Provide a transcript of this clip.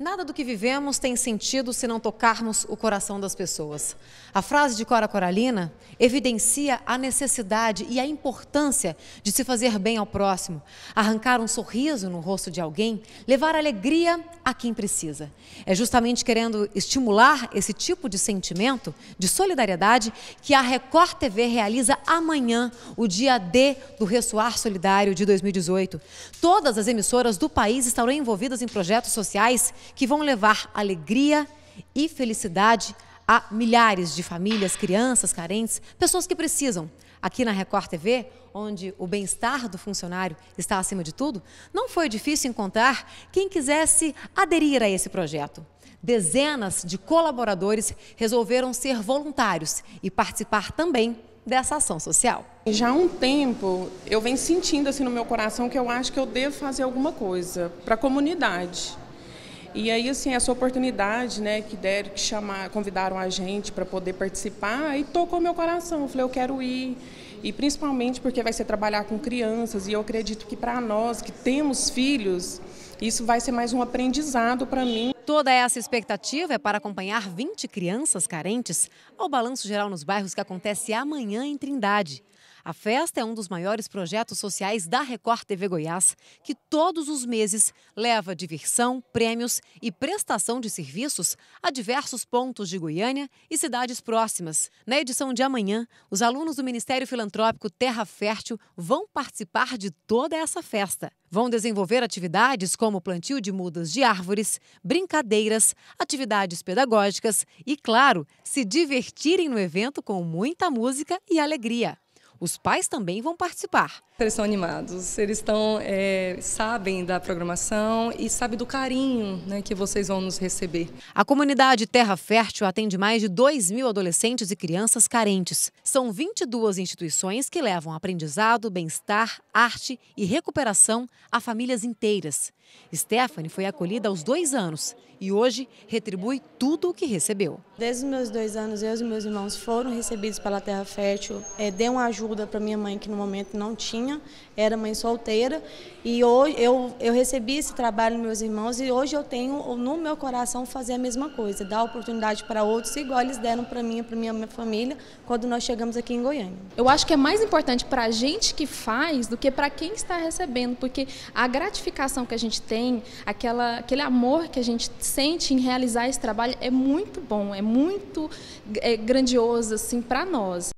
Nada do que vivemos tem sentido se não tocarmos o coração das pessoas. A frase de Cora Coralina evidencia a necessidade e a importância de se fazer bem ao próximo, arrancar um sorriso no rosto de alguém, levar alegria a quem precisa. É justamente querendo estimular esse tipo de sentimento de solidariedade que a Record TV realiza amanhã, o dia D do Ressoar Solidário de 2018. Todas as emissoras do país estarão envolvidas em projetos sociais que vão levar alegria e felicidade a milhares de famílias, crianças carentes, pessoas que precisam. Aqui na Record TV, onde o bem-estar do funcionário está acima de tudo, não foi difícil encontrar quem quisesse aderir a esse projeto. Dezenas de colaboradores resolveram ser voluntários e participar também dessa ação social. Já há um tempo eu venho sentindo assim no meu coração que eu acho que eu devo fazer alguma coisa para a comunidade. E aí, assim, essa oportunidade, né, que deram, que chamar, convidaram a gente para poder participar, aí tocou meu coração. Eu falei, eu quero ir. E principalmente porque vai ser trabalhar com crianças, e eu acredito que para nós que temos filhos, isso vai ser mais um aprendizado para mim. Toda essa expectativa é para acompanhar 20 crianças carentes ao Balanço Geral nos Bairros que acontece amanhã em Trindade. A festa é um dos maiores projetos sociais da Record TV Goiás, que todos os meses leva diversão, prêmios e prestação de serviços a diversos pontos de Goiânia e cidades próximas. Na edição de amanhã, os alunos do Ministério Filantrópico Terra Fértil vão participar de toda essa festa. Vão desenvolver atividades como plantio de mudas de árvores, brincadeiras, atividades pedagógicas e, claro, se divertirem no evento com muita música e alegria. Os pais também vão participar. Eles são animados, eles estão, é, sabem da programação e sabem do carinho né, que vocês vão nos receber. A comunidade Terra Fértil atende mais de 2 mil adolescentes e crianças carentes. São 22 instituições que levam aprendizado, bem-estar, arte e recuperação a famílias inteiras. Stephanie foi acolhida aos dois anos e hoje retribui tudo o que recebeu. Desde os meus dois anos, eu e meus irmãos foram recebidos pela Terra Fértil, é, deu uma ajuda ajuda para minha mãe, que no momento não tinha, era mãe solteira. E hoje eu, eu recebi esse trabalho dos meus irmãos e hoje eu tenho no meu coração fazer a mesma coisa, dar oportunidade para outros, igual eles deram para mim e para minha família quando nós chegamos aqui em Goiânia. Eu acho que é mais importante para a gente que faz do que para quem está recebendo, porque a gratificação que a gente tem, aquela, aquele amor que a gente sente em realizar esse trabalho é muito bom, é muito é, grandioso assim para nós.